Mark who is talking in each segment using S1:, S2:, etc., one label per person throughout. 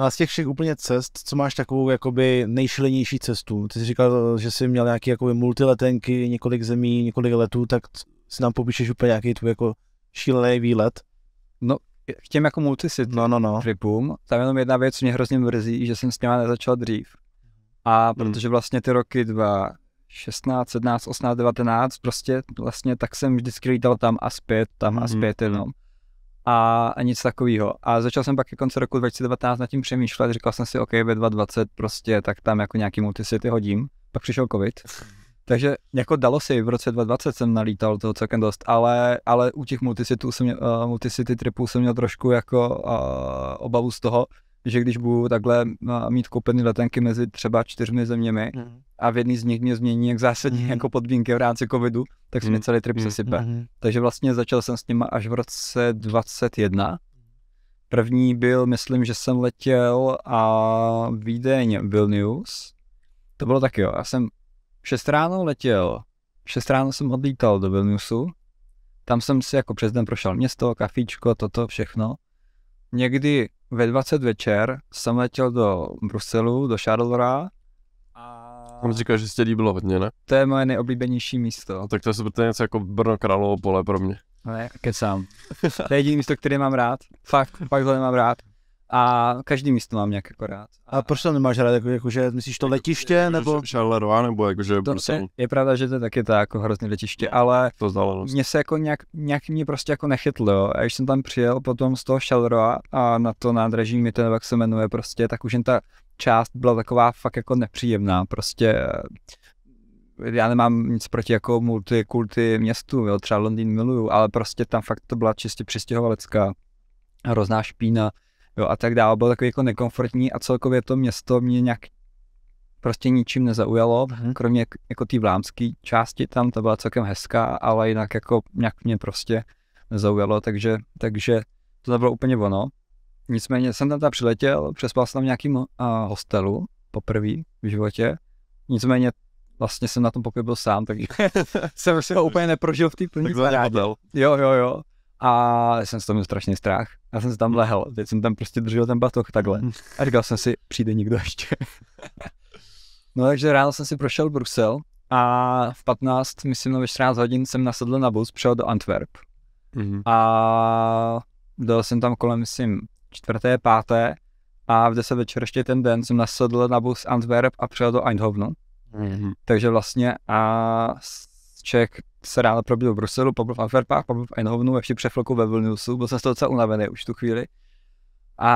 S1: No a z těch všech úplně cest, co máš takovou jakoby nejšilenější cestu? Ty jsi říkal, že jsi měl nějaké jakoby multiletenky, několik zemí, několik letů, tak si nám popíšeš úplně nějaký tvůj jako šílený výlet? No, k těm jako multisit, no, no, no. tripům, tam jenom jedna věc, co mě hrozně mrzí, že jsem s těma nezačal dřív. A hmm. protože vlastně ty roky dva, 16, 17, 18, 19, prostě vlastně tak jsem vždycky lítal tam a zpět, tam a hmm. zpět jenom a, nic takového. A začal jsem pak ke konci roku 2019 nad tím přemýšlet, říkal jsem si, OK, ve 2020 prostě tak tam jako nějaký multisity hodím. Pak přišel covid. Takže jako dalo si, v roce 2020 jsem nalítal toho celkem dost, ale, ale u těch multisitů jsem, uh, eh, multisity tripů jsem měl trošku jako uh, obavu z toho, že když budu takhle no, mít koupený letenky mezi třeba čtyřmi zeměmi mm. a v jedný z nich mě změní jak zásadní mm. jako podmínky v rámci covidu, tak mhm. se mm. mi celý trip mm. sesype. Mm. Takže vlastně začal jsem s nima až v roce 21. První byl, myslím, že jsem letěl a Vídeň Vilnius. To bylo taky jo, já jsem šest ráno letěl, šest ráno jsem odlítal do Vilniusu, tam jsem si jako přes den prošel město, kafíčko, toto všechno někdy ve 20 večer jsem letěl do Bruselu, do Charleroi. A... On říkal, že se tě líbilo hodně, ne? To je moje nejoblíbenější místo. A tak to je, to je něco jako Brno Královo pole pro mě. Ne, kecám. to je jediné místo, které mám rád. Fakt, fakt to nemám rád a každý místo mám nějak jako rád. A, a proč to nemáš rád? Jako, jako, že myslíš to jako, letiště jako, nebo? Charleroi nebo jako, že To prostě... je, je, pravda, že to je taky tak jako hrozný letiště, no, ale to mě se jako nějak, nějak mě prostě jako nechytlo. Jo. A když jsem tam přijel potom z toho Charleroi a na to nádraží mi to jak se jmenuje prostě, tak už jen ta část byla taková fakt jako nepříjemná. Prostě eh, já nemám nic proti jako multikulty městu, jo, třeba Londýn miluju, ale prostě tam fakt to byla čistě přistěhovalecká hrozná špína jo, a tak dále. bylo takový jako nekomfortní a celkově to město mě nějak prostě ničím nezaujalo, mm-hmm. kromě jako té vlámské části tam, ta byla celkem hezká, ale jinak jako nějak mě prostě nezaujalo, takže, takže to nebylo úplně ono. Nicméně jsem tam tam přiletěl, přespal jsem tam nějakým uh, hostelu poprvé v životě, nicméně vlastně jsem na tom pokoji byl sám, takže jsem se ho úplně neprožil v té plní Jo, jo, jo. A jsem z toho měl strašně strach. Já jsem se tam lehl, teď jsem tam prostě držel ten batok takhle. Hmm. A říkal jsem si, přijde někdo ještě. no takže ráno jsem si prošel Brusel a v 15, myslím, nebo 14 hodin jsem nasedl na bus, přišel do Antwerp. Mm-hmm. A dojel jsem tam kolem, myslím, čtvrté, páté a v 10 večer ještě ten den jsem nasedl na bus Antwerp a přijel do Eindhovenu. Mm-hmm. Takže vlastně a z Čech se ráno probíl v Bruselu, pobyl v Antwerpách, pobyl v Eindhovenu, ještě před chvilkou ve Vilniusu, byl jsem z toho docela unavený už tu chvíli. A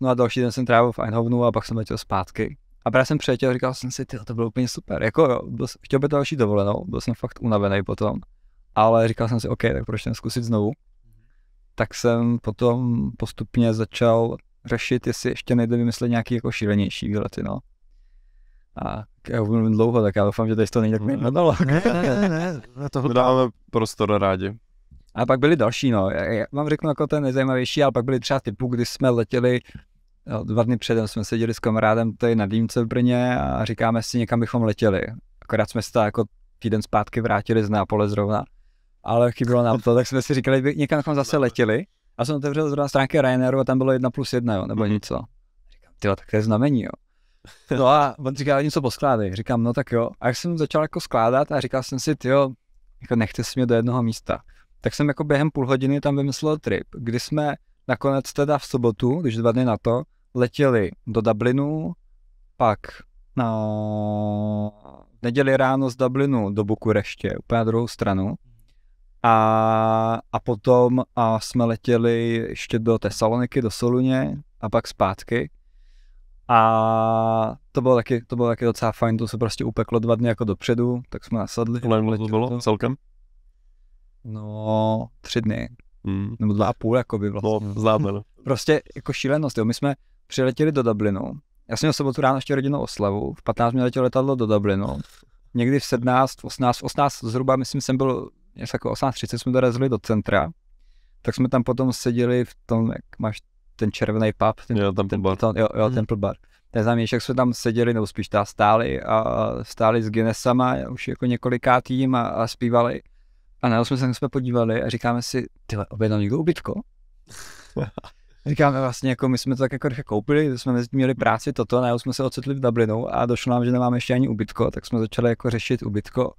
S1: no a další den jsem trávil v Eindhovenu a pak jsem letěl zpátky. A právě jsem přijetěl a říkal jsem si, to bylo úplně super. Jako jo, byl, chtěl by další dovolenou, byl jsem fakt unavený potom. Ale říkal jsem si, OK, tak proč zkusit znovu. Tak jsem potom postupně začal řešit, jestli ještě nejde vymyslet nějaký jako šílenější výlety, no. A já už mluvím dlouho, tak já doufám, že tady to není tak monolog. Ne, ne, ne, ne toho dáme prostor rádi. A pak byly další, no. Já vám řeknu jako ten nejzajímavější, ale pak byly třeba typu, kdy jsme letěli no, dva dny předem jsme seděli s kamarádem tady na Dýmce v Brně a říkáme si, někam bychom letěli. Akorát jsme se to jako týden zpátky vrátili z Nápole zrovna, ale chybilo nám to, tak jsme si říkali, by někam bychom zase letěli. A jsem otevřel zrovna stránky Ryanairu a tam bylo jedna plus jedna, jo, nebo mm-hmm. něco. Říkám, tyhle, tak to je znamení, jo. No a on říká, něco poskládej. Říkám, no tak jo. A jak jsem začal jako skládat a říkal jsem si, jo, jako nechce si mě do jednoho místa. Tak jsem jako během půl hodiny tam vymyslel trip, kdy jsme nakonec teda v sobotu, když dva dny na to, letěli do Dublinu, pak na neděli ráno z Dublinu do Bukureště, úplně na druhou stranu. A, a potom a jsme letěli ještě do Tesaloniky, do Soluně a pak zpátky. A to bylo taky, to bylo taky docela fajn, to se prostě upeklo dva dny jako dopředu, tak jsme nasadli. Kolik to bylo to. celkem? No, tři dny. Hmm. Nebo dva a půl, jako by vlastně. No, no. Prostě jako šílenost, jo. My jsme přiletěli do Dublinu. Já jsem měl sobotu ráno ještě rodinnou oslavu. V 15 mě letělo letadlo do Dublinu. Někdy v 17, 18, 18 zhruba, myslím, jsem byl, jako 30 jsme dorazili do centra. Tak jsme tam potom seděli v tom, jak máš ten červený pub, ten, jo, ten, ten, bar. ten, jo, jo, hmm. temple bar. znamení, jak jsme tam seděli, nebo spíš tam stáli a stáli s Guinnessama už jako několikátým a, a zpívali. A na jsme se jsme podívali a říkáme si, tyhle, objednal někdo ubytko? Říkáme vlastně, jako my jsme to tak jako rychle koupili, jsme mezi měli práci toto, najednou jsme se ocitli v Dublinu a došlo nám, že nemáme ještě ani ubytko, tak jsme začali jako řešit ubytko.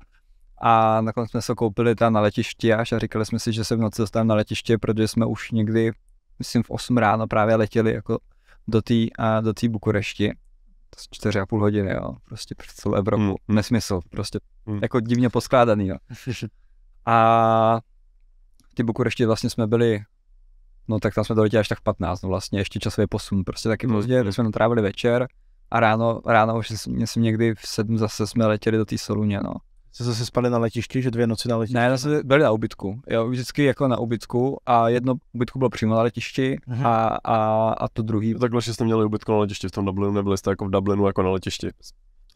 S1: A nakonec jsme se koupili tam na letišti až a říkali jsme si, že se v noci dostaneme na letiště, protože jsme už někdy myslím v 8 ráno právě letěli jako do té do tý Bukurešti. To jsou a půl hodiny, jo. Prostě pro celou Evropu. Mm. Nesmysl, prostě mm. jako divně poskládaný, jo. A ty Bukurešti vlastně jsme byli, no tak tam jsme doletěli až tak v 15, no vlastně ještě časový posun, prostě taky hmm. pozdě, jsme tam trávili večer a ráno, ráno už jsme někdy v 7 zase jsme letěli do té Soluně, no. Jste zase spali na letišti, že dvě noci na letišti? Ne, zase byli na ubytku. Jo, vždycky jako na ubytku a jedno ubytku bylo přímo na letišti mhm. a, a, a to druhý. No takhle, vlastně že jste měli ubytku na letišti v tom Dublinu, nebyli jste jako v Dublinu jako na letišti,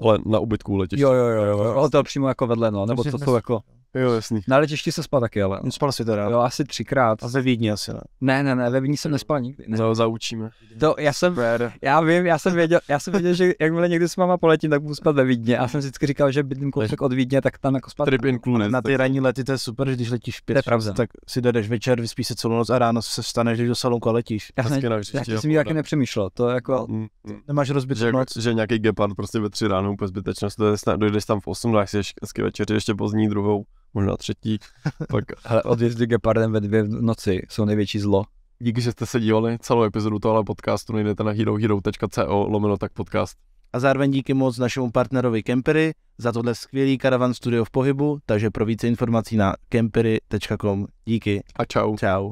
S1: ale na ubytku letiště. Jo, jo, jo, jo, to přímo jako vedle, no, nebo prostě to to jako... Jo, jasný. Na letišti se spal taky, ale. No, spal si teda. Jo, asi třikrát. A ve Vídni asi ne. Ne, ne, ne, ve Vídni jsem nespal nikdy. Ne. No, zaučíme. To já jsem, já vím, já jsem věděl, já jsem věděl, že jakmile někdy s máma poletím, tak budu spát ve Vídni. A jsem vždycky říkal, že bydlím kousek od Vídně, tak tam jako spát. Trip included, na ty ranní lety to je super, že když letíš pět, pravda. tak si jdeš večer, vyspíš se celou noc a ráno se vstaneš, jdeš do salonku a letíš. Já, jsem, já jsem ji taky nepřemýšlel, to jako, mm, mm. nemáš rozbitou noc. Že nějaký gepard prostě ve tři ráno úplně zbytečnost, dojdeš tam v 8, dáš si hezky večeři ještě pozdní druhou možná třetí. Pak odjezdy gepardem ve dvě v noci jsou největší zlo. Díky, že jste se dívali. Celou epizodu tohle podcastu najdete na herohero.co lomeno tak podcast. A zároveň díky moc našemu partnerovi Kempery za tohle skvělý karavan studio v pohybu, takže pro více informací na kempery.com. Díky. A čau. Čau.